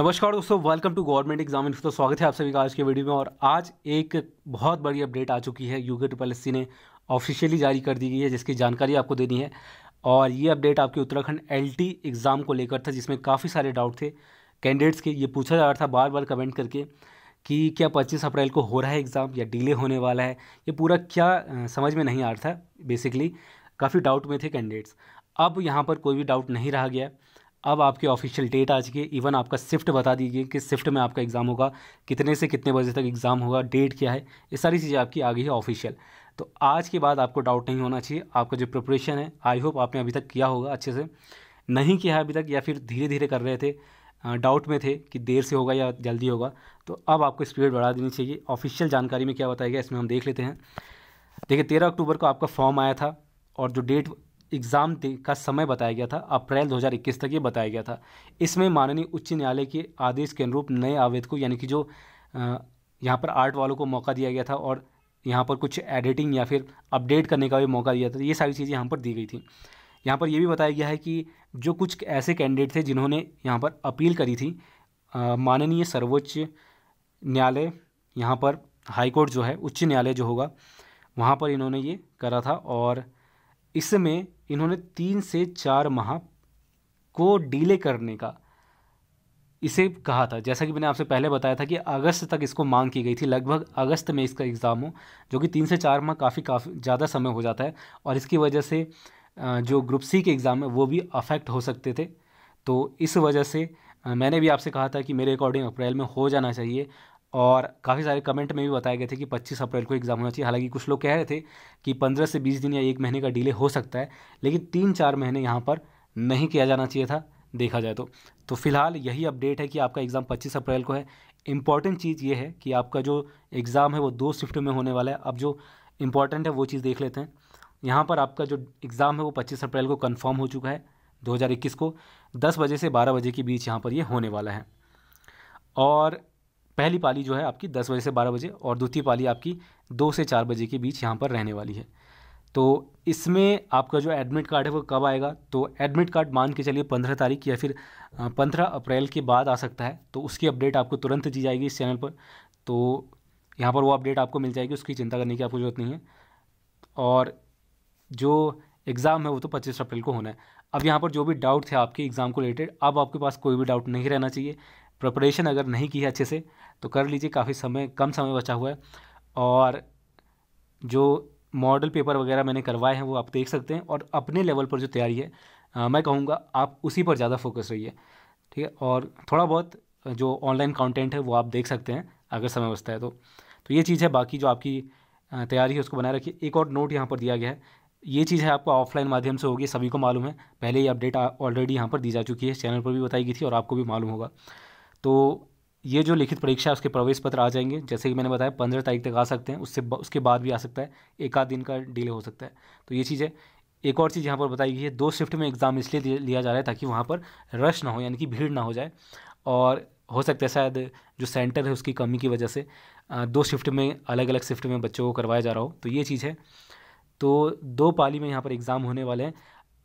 नमस्कार दोस्तों welcome to government exam तो स्वागत है आप सभी का आज के वीडियो में और आज एक बहुत बड़ी अपडेट आ चुकी है यूके टू पलस्सी ने ऑफिशियली जारी कर दी गई है जिसकी जानकारी आपको देनी है और ये अपडेट आपके उत्तराखंड एल एग्ज़ाम को लेकर था जिसमें काफ़ी सारे डाउट थे कैंडिडेट्स के ये पूछा जा रहा था बार बार कमेंट करके कि क्या पच्चीस अप्रैल को हो रहा है एग्ज़ाम या डिले होने वाला है ये पूरा क्या समझ में नहीं आ रहा था बेसिकली काफ़ी डाउट में थे कैंडिडेट्स अब यहाँ पर कोई भी डाउट नहीं रहा गया है अब आपकी ऑफिशियल डेट आ चुकी है इवन आपका शिफ्ट बता दीजिए कि शिफ्ट में आपका एग्ज़ाम होगा कितने से कितने बजे तक एग्ज़ाम होगा डेट क्या है ये सारी चीज़ें आपकी आ गई है ऑफिशियल तो आज के बाद आपको डाउट नहीं होना चाहिए आपका जो प्रिपरेशन है आई होप आपने अभी तक किया होगा अच्छे से नहीं किया है अभी तक या फिर धीरे धीरे कर रहे थे डाउट में थे कि देर से होगा या जल्दी होगा तो अब आपको स्पीड बढ़ा देनी चाहिए ऑफिशियल जानकारी में क्या बताया गया इसमें हम देख लेते हैं देखिए तेरह अक्टूबर को आपका फॉर्म आया था और जो डेट एग्ज़ाम का समय बताया गया था अप्रैल 2021 तक ये बताया गया था इसमें माननीय उच्च न्यायालय के आदेश के अनुरूप नए आवेद को यानी कि जो यहाँ पर आर्ट वालों को मौका दिया गया था और यहाँ पर कुछ एडिटिंग या फिर अपडेट करने का भी मौका दिया था ये सारी चीज़ें यहाँ पर दी गई थी यहाँ पर यह भी बताया गया है कि जो कुछ ऐसे कैंडिडेट थे जिन्होंने यहाँ पर अपील करी थी माननीय सर्वोच्च न्यायालय यहाँ पर हाईकोर्ट जो है उच्च न्यायालय जो होगा वहाँ पर इन्होंने ये करा था और इसमें इन्होंने तीन से चार माह को डीले करने का इसे कहा था जैसा कि मैंने आपसे पहले बताया था कि अगस्त तक इसको मांग की गई थी लगभग अगस्त में इसका एग्ज़ाम हो जो कि तीन से चार माह काफ़ी काफ़ी ज़्यादा समय हो जाता है और इसकी वजह से जो ग्रुप सी के एग्ज़ाम है वो भी अफेक्ट हो सकते थे तो इस वजह से मैंने भी आपसे कहा था कि मेरे अकॉर्डिंग अप्रैल में हो जाना चाहिए और काफ़ी सारे कमेंट में भी बताए गए थे कि 25 अप्रैल को एग्ज़ाम होना चाहिए हालांकि कुछ लोग कह रहे थे कि 15 से 20 दिन या एक महीने का डिले हो सकता है लेकिन तीन चार महीने यहाँ पर नहीं किया जाना चाहिए था देखा जाए तो तो फिलहाल यही अपडेट है कि आपका एग्ज़ाम 25 अप्रैल को है इम्पॉर्टेंट चीज़ ये है कि आपका जो एग्ज़ाम है वो दो शिफ्ट में होने वाला है अब जो इम्पॉर्टेंट है वो चीज़ देख लेते हैं यहाँ पर आपका जो एग्ज़ाम है वो पच्चीस अप्रैल को कन्फर्म हो चुका है दो को दस बजे से बारह बजे के बीच यहाँ पर ये होने वाला है और पहली पाली जो है आपकी दस बजे से बारह बजे और द्वितीय पाली आपकी दो से चार बजे के बीच यहाँ पर रहने वाली है तो इसमें आपका जो एडमिट कार्ड है वो कब आएगा तो एडमिट कार्ड मान के चलिए पंद्रह तारीख या फिर पंद्रह अप्रैल के बाद आ सकता है तो उसकी अपडेट आपको तुरंत दी जाएगी इस चैनल पर तो यहाँ पर वो अपडेट आपको मिल जाएगी उसकी चिंता करने की आपको ज़रूरत नहीं है और जो एग्ज़ाम है वो तो पच्चीस अप्रैल को होना है अब यहाँ पर जो भी डाउट थे आपके एग्ज़ाम को रिलेटेड अब आपके पास कोई भी डाउट नहीं रहना चाहिए प्रपरेशन अगर नहीं की है अच्छे से तो कर लीजिए काफ़ी समय कम समय बचा हुआ है और जो मॉडल पेपर वगैरह मैंने करवाए हैं वो आप देख सकते हैं और अपने लेवल पर जो तैयारी है आ, मैं कहूँगा आप उसी पर ज़्यादा फोकस रहिए ठीक है और थोड़ा बहुत जो ऑनलाइन कंटेंट है वो आप देख सकते हैं अगर समय बचता है तो तो ये चीज़ है बाकी जो आपकी तैयारी है उसको बनाए रखिए एक और नोट यहाँ पर दिया गया है ये चीज़ है आपको ऑफलाइन माध्यम से होगी सभी को मालूम है पहले ही अपडेट ऑलरेडी यहाँ पर दी जा चुकी है चैनल पर भी बताई गई थी और आपको भी मालूम होगा तो ये जो लिखित परीक्षा है उसके प्रवेश पत्र आ जाएंगे जैसे कि मैंने बताया पंद्रह तारीख तक आ सकते हैं उससे उसके बाद भी आ सकता है एक आध दिन का डिले हो सकता है तो ये चीज़ है एक और चीज़ यहाँ पर बताई गई है दो शिफ्ट में एग्ज़ाम इसलिए लिया जा रहा है ताकि वहाँ पर रश ना हो यानी कि भीड़ ना हो जाए और हो सकता है शायद जो सेंटर है उसकी कमी की वजह से दो शिफ्ट में अलग अलग शिफ्ट में बच्चों को करवाया जा रहा हो तो ये चीज़ है तो दो पाली में यहाँ पर एग्ज़ाम होने वाले हैं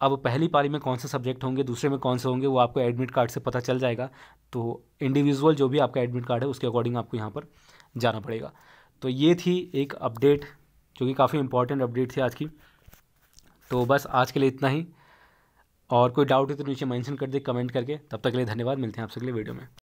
अब पहली पारी में कौन से सब्जेक्ट होंगे दूसरे में कौन से होंगे वो आपको एडमिट कार्ड से पता चल जाएगा तो इंडिविजुअल जो भी आपका एडमिट कार्ड है उसके अकॉर्डिंग आपको यहाँ पर जाना पड़ेगा तो ये थी एक अपडेट जो कि काफ़ी इंपॉर्टेंट अपडेट थी आज की तो बस आज के लिए इतना ही और कोई डाउट है तो नीचे मेंशन कर दे कमेंट करके तब तक के लिए धन्यवाद मिलते हैं आपसे अगले वीडियो में